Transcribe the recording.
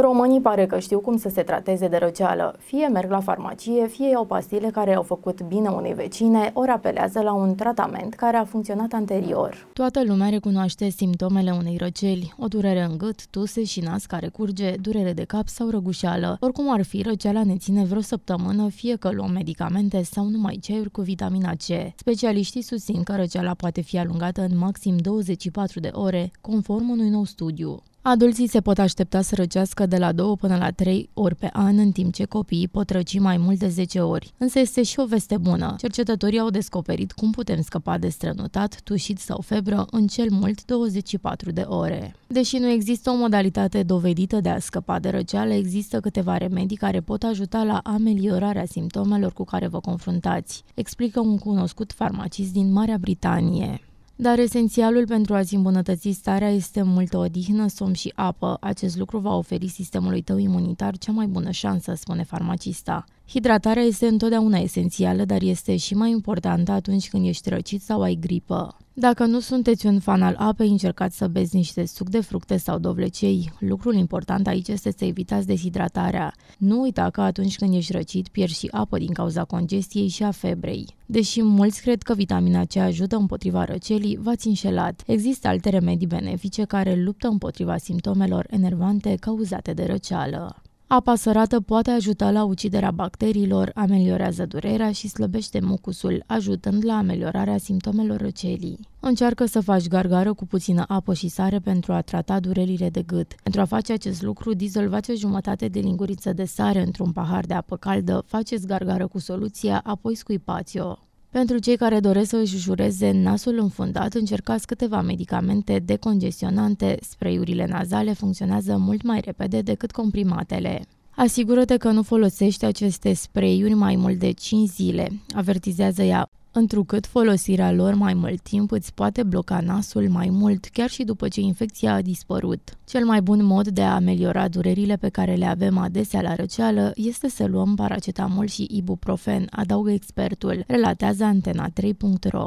Românii pare că știu cum să se trateze de răceală. Fie merg la farmacie, fie iau pastile care au făcut bine unei vecine, ori apelează la un tratament care a funcționat anterior. Toată lumea recunoaște simptomele unei răceli. O durere în gât, tuse și nas care curge, durere de cap sau răgușeală. Oricum ar fi, răceala ne ține vreo săptămână, fie că luăm medicamente sau numai ceaiuri cu vitamina C. Specialiștii susțin că răceala poate fi alungată în maxim 24 de ore, conform unui nou studiu. Adulții se pot aștepta să răcească de la 2 până la 3 ori pe an, în timp ce copiii pot răci mai mult de 10 ori. Însă este și o veste bună. Cercetătorii au descoperit cum putem scăpa de strănutat, tușit sau febră în cel mult 24 de ore. Deși nu există o modalitate dovedită de a scăpa de răceală, există câteva remedii care pot ajuta la ameliorarea simptomelor cu care vă confruntați, explică un cunoscut farmacist din Marea Britanie. Dar esențialul pentru a-ți îmbunătăți starea este multă odihnă, somn și apă. Acest lucru va oferi sistemului tău imunitar cea mai bună șansă, spune farmacista. Hidratarea este întotdeauna esențială, dar este și mai importantă atunci când ești răcit sau ai gripă. Dacă nu sunteți un fan al apei, încercați să beți niște suc de fructe sau dovlecei. Lucrul important aici este să evitați deshidratarea. Nu uita că atunci când ești răcit, pierzi și apă din cauza congestiei și a febrei. Deși mulți cred că vitamina C ajută împotriva răcelii, v-ați înșelat. Există alte remedii benefice care luptă împotriva simptomelor enervante cauzate de răceală. Apa sărată poate ajuta la uciderea bacteriilor, ameliorează durerea și slăbește mucusul, ajutând la ameliorarea simptomelor răcelii. Încearcă să faci gargară cu puțină apă și sare pentru a trata durerile de gât. Pentru a face acest lucru, dizolvați o jumătate de linguriță de sare într-un pahar de apă caldă, faceți gargară cu soluția, apoi scuipați-o. Pentru cei care doresc să își jureze nasul înfundat, încercați câteva medicamente decongestionante. Spreiurile nazale funcționează mult mai repede decât comprimatele. Asigură-te că nu folosești aceste spreiuri mai mult de 5 zile, avertizează ea întrucât folosirea lor mai mult timp îți poate bloca nasul mai mult, chiar și după ce infecția a dispărut. Cel mai bun mod de a ameliora durerile pe care le avem adesea la răceală este să luăm paracetamol și ibuprofen, adaugă expertul, relatează antena3.ro.